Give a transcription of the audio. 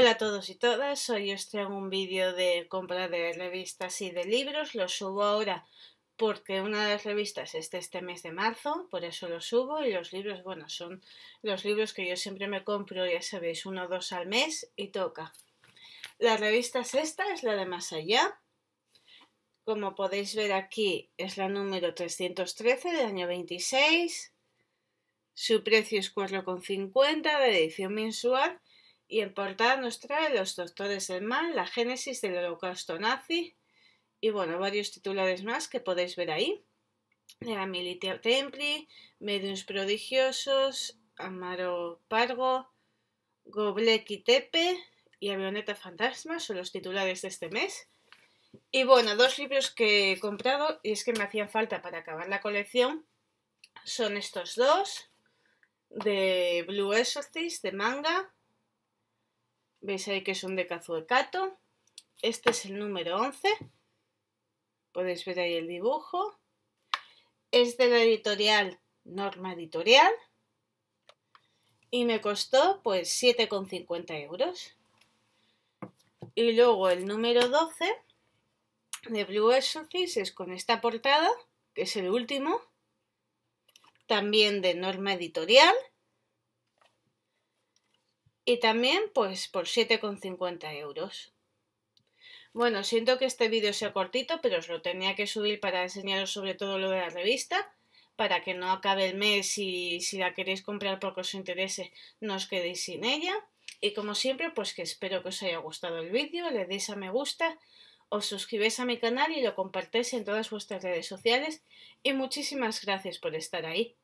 Hola a todos y todas, hoy os traigo un vídeo de compra de revistas y de libros, lo subo ahora porque una de las revistas es de este mes de marzo, por eso lo subo y los libros, bueno, son los libros que yo siempre me compro, ya sabéis, uno o dos al mes y toca. La revista es esta, es la de Más Allá. Como podéis ver aquí es la número 313 del año 26. Su precio es 4,50 de edición mensual y en portada nos trae Los Doctores del Mal, la génesis del holocausto nazi y bueno, varios titulares más que podéis ver ahí. de Militia Templi, Medios Prodigiosos, Amaro Pargo, Gobleki Tepe y Avioneta Fantasma son los titulares de este mes. Y bueno, dos libros que he comprado y es que me hacían falta para acabar la colección son estos dos de Blue Exorcist, de manga, Veis ahí que de de decazuecato. Este es el número 11. Podéis ver ahí el dibujo. Es de la editorial Norma Editorial. Y me costó pues 7,50 euros. Y luego el número 12 de Blue Exorcist es con esta portada, que es el último. También de Norma Editorial y también pues por 7,50 euros. Bueno, siento que este vídeo sea cortito, pero os lo tenía que subir para enseñaros sobre todo lo de la revista, para que no acabe el mes y si la queréis comprar porque os interese no os quedéis sin ella. Y como siempre, pues que espero que os haya gustado el vídeo, le deis a me gusta, os suscribáis a mi canal y lo compartáis en todas vuestras redes sociales. Y muchísimas gracias por estar ahí.